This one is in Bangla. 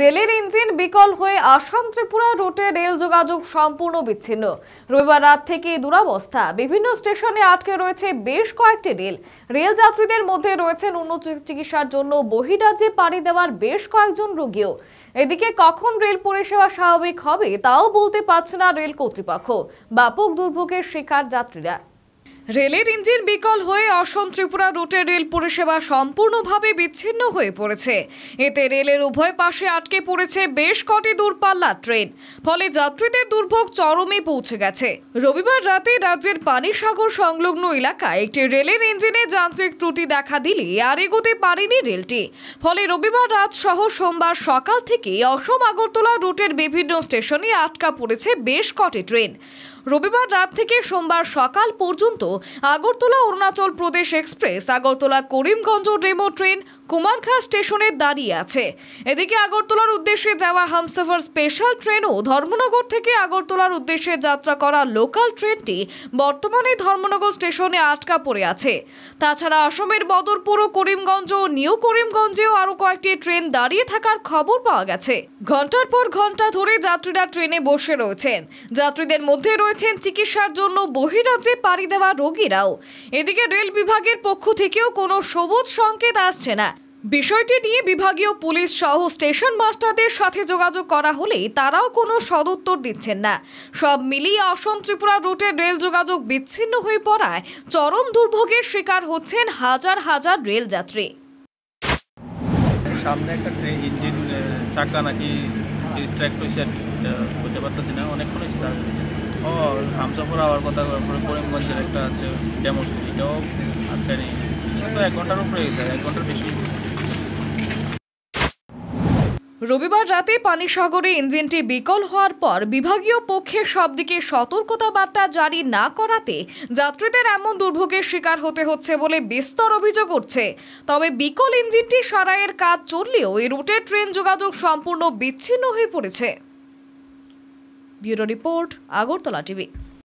রেলের ইঞ্জিন বিকল হয়ে আসাম ত্রিপুরা রুটে রেল যোগাযোগ সম্পূর্ণ বিচ্ছিন্ন রবিবার রাত থেকে দুরাবস্থা বিভিন্ন স্টেশনে আটকে রয়েছে বেশ কয়েকটি রেল রেল যাত্রীদের মধ্যে রয়েছেন উন্নত চিকিৎসার জন্য বহিরাজ্যে পাড়ি দেওয়ার বেশ কয়েকজন রোগীও এদিকে কখন রেল পরিষেবা স্বাভাবিক হবে তাও বলতে পারছে না রেল কর্তৃপক্ষ ব্যাপক দুর্ভোগের শিকার যাত্রীরা রেলের ইঞ্জিন বিকল হয়ে অসম ত্রিপুরা রুটে রেল পরিষেবা সম্পূর্ণভাবে বিচ্ছিন্ন হয়ে পড়েছে এতে রেলের উভয় পাশে আটকে পড়েছে বেশ কটি দূরপাল্লা ট্রেন ফলে যাত্রীদের দুর্ভোগ চরমে পৌঁছে গেছে রবিবার রাতে রাজ্যের পানিসাগর সংলগ্ন এলাকায় একটি রেলের ইঞ্জিনে যান্ত্রিক ত্রুটি দেখা দিলে আর এগোতে পারেনি রেলটি ফলে রবিবার রাত সহ সোমবার সকাল থেকেই অসম আগরতলা রুটের বিভিন্ন স্টেশনে আটকা পড়েছে বেশ কটি ট্রেন রবিবার রাত থেকে সোমবার সকাল পর্যন্ত Agartala Arunachal Pradesh express Agartala Karimganj DEMU train কুমারখা স্টেশনে দাঁড়িয়ে আছে এদিকে আগরতলার উদ্দেশ্যে যাওয়া হামসফার স্পেশাল ট্রেনও ধর্মনগর থেকে আগরতলার উদ্দেশ্যে যাত্রা করা লোকাল ট্রেনটি বর্তমানে ধর্মনগর স্টেশনে আটকা পড়ে আছে তাছাড়া আসামের বদরপুর ও করিমগঞ্জ ও নিউ করিমগঞ্জেও আরও কয়েকটি ট্রেন দাঁড়িয়ে থাকার খবর পাওয়া গেছে ঘন্টার পর ঘন্টা ধরে যাত্রীরা ট্রেনে বসে রয়েছেন যাত্রীদের মধ্যে রয়েছে রয়েছেন চিকিৎসার জন্য বহিরাজ্যে পাড়ি দেওয়া রোগীরাও এদিকে রেল বিভাগের পক্ষ থেকেও কোনো সবুজ সংকেত আসছে না বিষয়টি নিয়ে বিভাগীয় পুলিশ সহ স্টেশন মাস্টারদের সাথে যোগাযোগ করা হলে তারাও কোনো সদুত্তর দিচ্ছেন না সব মিলিয়ে অসম ত্রিপুরা রুটে রেল যোগাযোগ বিচ্ছিন্ন হয়ে পড়ায় চরম দুর্ভোগের শিকার হচ্ছেন হাজার হাজার রেলযাত্রী সামনে একটা ইঞ্জিন চাকা নাকি ডিস্ট্র্যাক্ট হয়েছে আর কি বলতে পারতেছি না অনেকক্ষণ হয়েছে দাঁড় ও হামসাফর আওয়ার কথা তারপরে করিমগঞ্জের একটা আছে ডেমো এটাও আটকানি তো এক ঘন্টার উপরে গেছে এক ঘন্টার বেশি রবিবার রাতে পানিসাগরে ইঞ্জিনটি বিকল হওয়ার পর বিভাগীয় পক্ষে সবদিকে সতর্কতা বার্তা জারি না করাতে যাত্রীদের এমন দুর্ভোগের শিকার হতে হচ্ছে বলে বিস্তর অভিযোগ উঠছে তবে বিকল ইঞ্জিনটি সারাইয়ের কাজ চললেও এই রুটে ট্রেন যোগাযোগ সম্পূর্ণ বিচ্ছিন্ন হয়ে পড়েছে ব্যুরো রিপোর্ট আগরতলা টিভি